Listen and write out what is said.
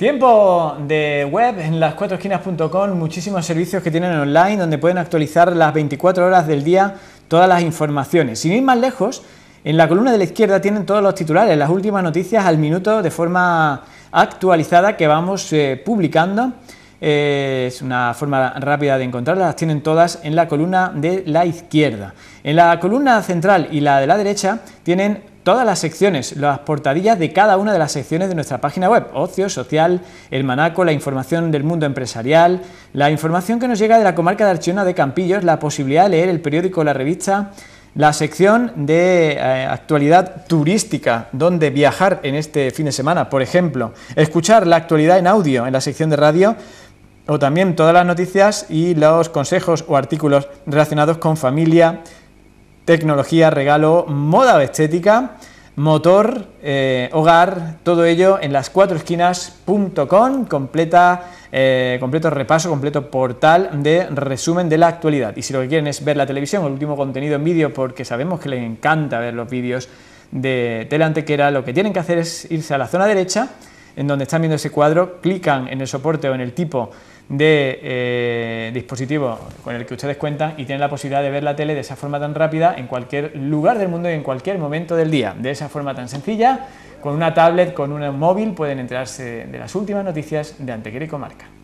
Tiempo de web en las esquinas.com, muchísimos servicios que tienen online donde pueden actualizar las 24 horas del día todas las informaciones. Sin ir más lejos, en la columna de la izquierda tienen todos los titulares, las últimas noticias al minuto de forma actualizada que vamos eh, publicando. Eh, es una forma rápida de encontrarlas, las tienen todas en la columna de la izquierda. En la columna central y la de la derecha tienen todas las secciones, las portadillas de cada una de las secciones de nuestra página web, ocio, social, el manaco, la información del mundo empresarial, la información que nos llega de la comarca de Archiona de Campillos, la posibilidad de leer el periódico, la revista, la sección de eh, actualidad turística, donde viajar en este fin de semana, por ejemplo, escuchar la actualidad en audio en la sección de radio, o también todas las noticias y los consejos o artículos relacionados con familia, tecnología, regalo, moda estética, motor, eh, hogar, todo ello en las cuatro esquinas.com, completa, eh, completo repaso, completo portal de resumen de la actualidad. Y si lo que quieren es ver la televisión, el último contenido en vídeo, porque sabemos que les encanta ver los vídeos de tela lo que tienen que hacer es irse a la zona derecha, en donde están viendo ese cuadro, clican en el soporte o en el tipo de eh, dispositivo con el que ustedes cuentan y tienen la posibilidad de ver la tele de esa forma tan rápida en cualquier lugar del mundo y en cualquier momento del día. De esa forma tan sencilla, con una tablet, con un móvil, pueden enterarse de las últimas noticias de Antequera y Comarca.